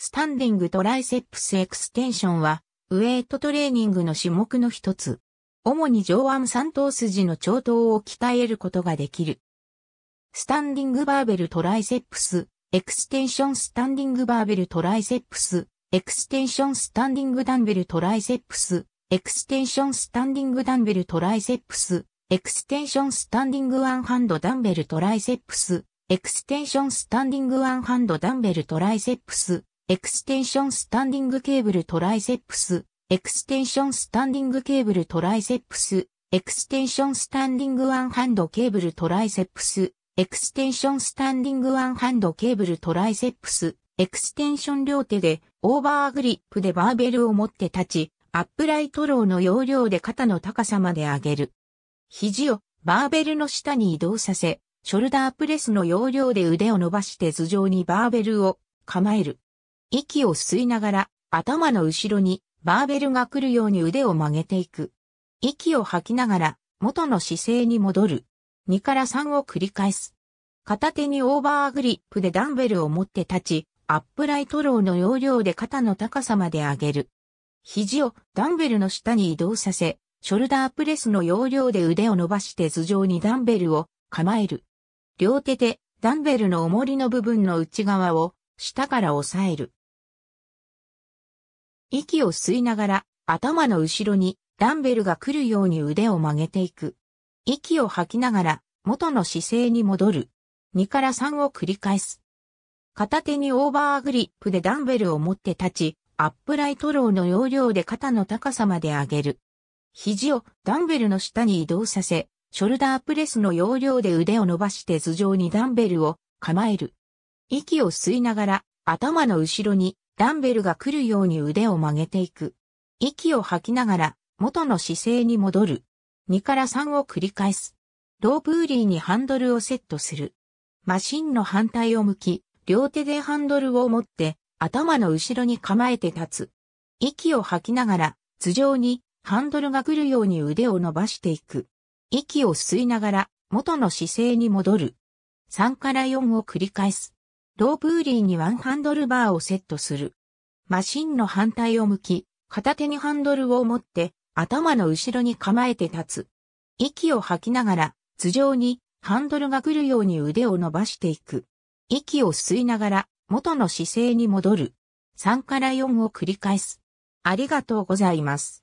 スタンディングトライセップスエクステンションは、ウエイトトレーニングの種目の一つ。主に上腕三頭筋の長頭を鍛えることができる。スタンディングバーベルトライセップス、エクステンションスタンディングバーベルトライセップス、エクステンションスタンディングダンベルトライセップス、エクステンションスタンディングダンベルトライセップス、エクステンションスタンディングワンハンドダンベルトライセップス、エクステンションスタンディングワンハンドダンベルトライセプス、エクステンションスタンディングケーブルトライセップス、エクステンションスタンディングケーブルトライセップス、エクステンションスタンディングワンハンドケーブルトライセップス、エクステンションスタンディングワンハンドケーブルトライセップス、エクステンション両手でオーバーグリップでバーベルを持って立ち、アップライトローの要領で肩の高さまで上げる。肘をバーベルの下に移動させ、ショルダープレスの要領で腕を伸ばして頭上にバーベルを構える。息を吸いながら、頭の後ろにバーベルが来るように腕を曲げていく。息を吐きながら、元の姿勢に戻る。2から3を繰り返す。片手にオーバーグリップでダンベルを持って立ち、アップライトローの要領で肩の高さまで上げる。肘をダンベルの下に移動させ、ショルダープレスの要領で腕を伸ばして頭上にダンベルを構える。両手でダンベルの重りの部分の内側を下から押さえる。息を吸いながら、頭の後ろにダンベルが来るように腕を曲げていく。息を吐きながら、元の姿勢に戻る。2から3を繰り返す。片手にオーバーグリップでダンベルを持って立ち、アップライトローの要領で肩の高さまで上げる。肘をダンベルの下に移動させ、ショルダープレスの要領で腕を伸ばして頭上にダンベルを構える。息を吸いながら頭の後ろにダンベルが来るように腕を曲げていく。息を吐きながら元の姿勢に戻る。2から3を繰り返す。ロープーリーにハンドルをセットする。マシンの反対を向き、両手でハンドルを持って頭の後ろに構えて立つ。息を吐きながら頭上にハンドルが来るように腕を伸ばしていく。息を吸いながら元の姿勢に戻る。3から4を繰り返す。ロープーリーにワンハンドルバーをセットする。マシンの反対を向き、片手にハンドルを持って、頭の後ろに構えて立つ。息を吐きながら、頭上にハンドルが来るように腕を伸ばしていく。息を吸いながら、元の姿勢に戻る。3から4を繰り返す。ありがとうございます。